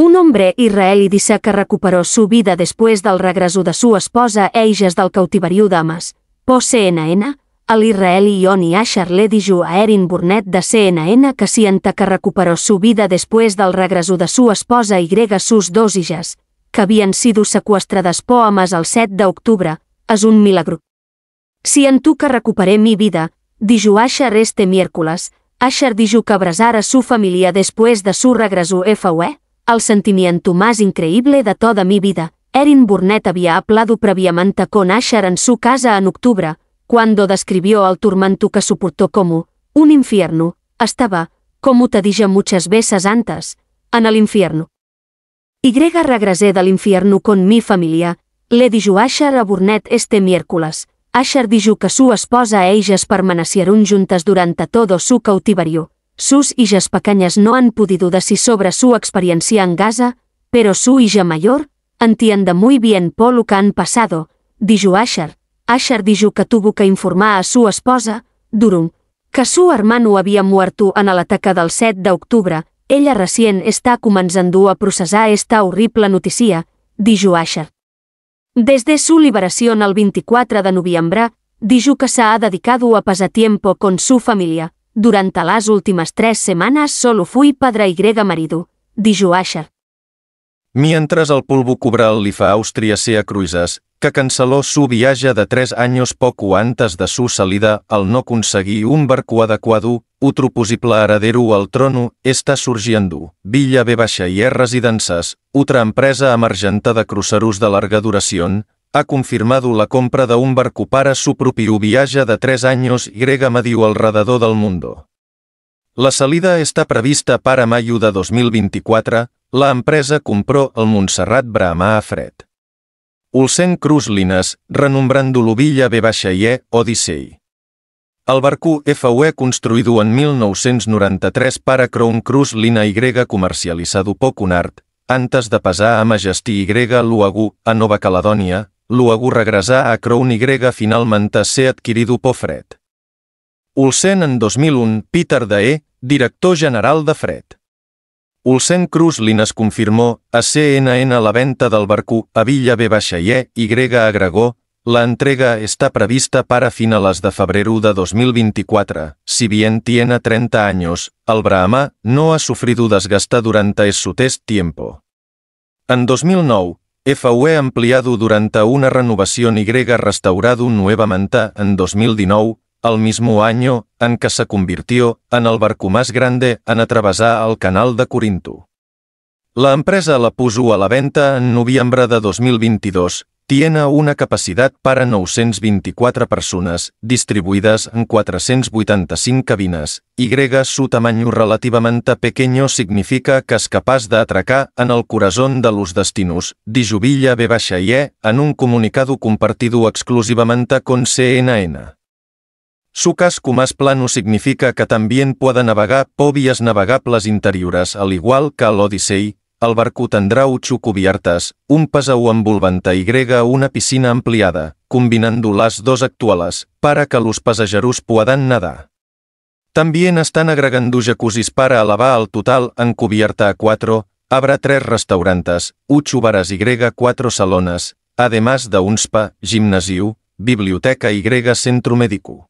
Un hombre israelí dice que recuperó su vida después del regreso de su esposa Eiges del cautiverio d'Ames. Po CNN, el israelí Yoni Asher le dijo a Erin Burnett de CNN que sienta que recuperó su vida después del regreso de su esposa y sus dos hijas, que havien sido secuestradas por Ames el 7 d'octubre, és un milagro. Siento que recuperé mi vida, dijo Asher este miércoles, Asher dijo que abrazara su familia después de su regreso FUE, el sentiment més increïble de toda mi vida. Erin Burnett havia hablado prèviament a conèixer en su casa en octubre, cuando descrivió el tormento que suportó com un infierno. com ho te dije muchas veces antes, en el infierno. Y regresé de l'infierno con mi familia, le dijo Asher a Burnett este miércoles. Asher dijo que su esposa e ellas permanecieron juntas durante todo su cautiverio. Sus hijas pequeñas no han podido decir sobre su experiencia en Gaza, pero su hija mayor entiende muy bien por lo que han pasado, dijo Asher. Asher dijo que tuvo que informar a su esposa, Durum, que su hermano havia muerto en ataque del 7 d'octubre. Ella recién está comenzando a processar esta horrible noticia, dijo Asher. Des de su liberación el 24 de noviembre, dijo que s'ha dedicado a pasar tiempo con su familia, Durante las últimas tres semanas solo fui padre y grega marido, dijo Asher. Mientras el polvo cobral li fa Àustria sea Cruises, que canceló su viaje de tres años poco antes de su salida al no conseguir un barco adequado, otro posible heredero al trono está surgiendo, Villa B. i R. Residences, otra empresa emergente de cruceros de larga duración, ha confirmado la compra de un barco para su propio viaje de tres años y medio alrededor del mundo. La salida está prevista para mayo de 2024, la empresa compró el Montserrat Brahma a Fred. Ulsen Cruise Lines, renombrando l'Ovilla b Baixaier, Odyssey. El barco FUE construido en 1993 para Crown Cruise Lina Y comercializado poco antes de pasar a Majestí Y luego a Nova Caledònia, Luego regresar a Crown Y finalmente a ser adquirido por Fred. Olsen en 2001, Peter Daé, director general de Fred. Olsen Cruz Lines confirmó a CNN la venta del barcú a Villa B. Y agregó, la entrega está prevista para finales de febrero de 2024. Si bien tiene 30 años, el Brahma no ha sufrido desgastar durante su test tiempo. En 2009, FUE ampliado durante una renovación y restaurado nuevamente en 2019, el mismo año en que se convirtió en el barco más grande en atravesar el canal de Corinto. La empresa la puso a la venta en noviembre de 2022 tiene una capacitat per a 924 persones, distribuidas en 485 cabinas, y su tamaño relativamente pequeño significa que es capaç d'atracar en el corazón de los destinos, dijubilla B-E, e, en un comunicado compartido exclusivamente con CNN. Su casco más plano significa que también puede navegar por vías navegables interiores al igual que el Odyssey, el barcut tindrà 8 cubiertes, un pasaú i grega una piscina ampliada, combinant-ho las dos actuales, para que los pasajeros puedan nadar. También agregant agregando jacuzzis para elevar el total en cubierta a 4, habrá 3 restaurantes, 8 i grega 4 salones, ademàs d'un spa, gimnasiu, biblioteca grega centro médico.